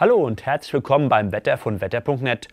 Hallo und herzlich willkommen beim Wetter von wetter.net.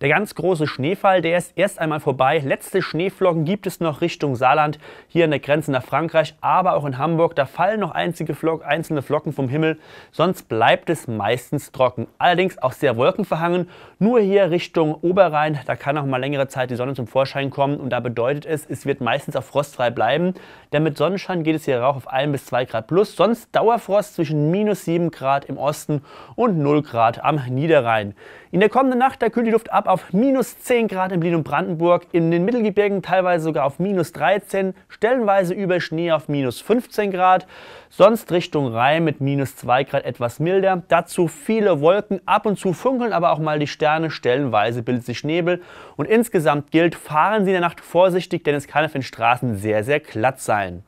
Der ganz große Schneefall, der ist erst einmal vorbei. Letzte Schneeflocken gibt es noch Richtung Saarland, hier an der Grenze nach Frankreich, aber auch in Hamburg. Da fallen noch Flock, einzelne Flocken vom Himmel, sonst bleibt es meistens trocken. Allerdings auch sehr wolkenverhangen. Nur hier Richtung Oberrhein, da kann auch mal längere Zeit die Sonne zum Vorschein kommen und da bedeutet es, es wird meistens auch frostfrei bleiben. Denn mit Sonnenschein geht es hier auch auf 1 bis 2 Grad plus, sonst Dauerfrost zwischen minus 7 Grad im Osten und 0 Grad Grad am Niederrhein. In der kommenden Nacht, da kühlt die Luft ab auf minus 10 Grad in Berlin und Brandenburg, in den Mittelgebirgen teilweise sogar auf minus 13, stellenweise über Schnee auf minus 15 Grad, sonst Richtung Rhein mit minus 2 Grad etwas milder. Dazu viele Wolken, ab und zu funkeln aber auch mal die Sterne, stellenweise bildet sich Nebel und insgesamt gilt, fahren Sie in der Nacht vorsichtig, denn es kann auf den Straßen sehr, sehr glatt sein.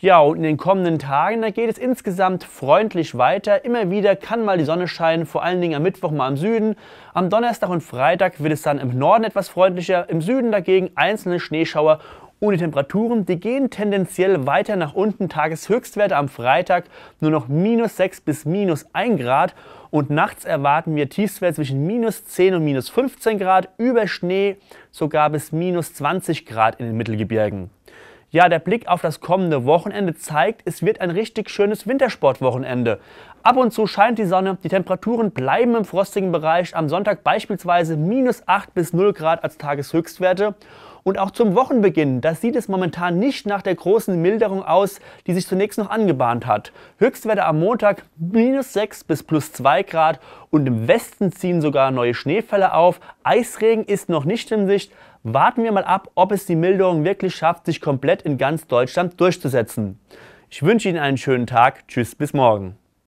Ja, und in den kommenden Tagen, da geht es insgesamt freundlich weiter. Immer wieder kann mal die Sonne scheinen, vor allen Dingen am Mittwoch mal im Süden. Am Donnerstag und Freitag wird es dann im Norden etwas freundlicher, im Süden dagegen einzelne Schneeschauer und die Temperaturen, die gehen tendenziell weiter nach unten. Tageshöchstwerte am Freitag nur noch minus 6 bis minus 1 Grad. Und nachts erwarten wir Tiefstwerte zwischen minus 10 und minus 15 Grad, über Schnee sogar bis minus 20 Grad in den Mittelgebirgen. Ja, der Blick auf das kommende Wochenende zeigt, es wird ein richtig schönes Wintersportwochenende. Ab und zu scheint die Sonne, die Temperaturen bleiben im frostigen Bereich, am Sonntag beispielsweise minus 8 bis 0 Grad als Tageshöchstwerte und auch zum Wochenbeginn, da sieht es momentan nicht nach der großen Milderung aus, die sich zunächst noch angebahnt hat. Höchstwerte am Montag minus 6 bis plus 2 Grad und im Westen ziehen sogar neue Schneefälle auf. Eisregen ist noch nicht in Sicht. Warten wir mal ab, ob es die Milderung wirklich schafft, sich komplett in ganz Deutschland durchzusetzen. Ich wünsche Ihnen einen schönen Tag. Tschüss, bis morgen.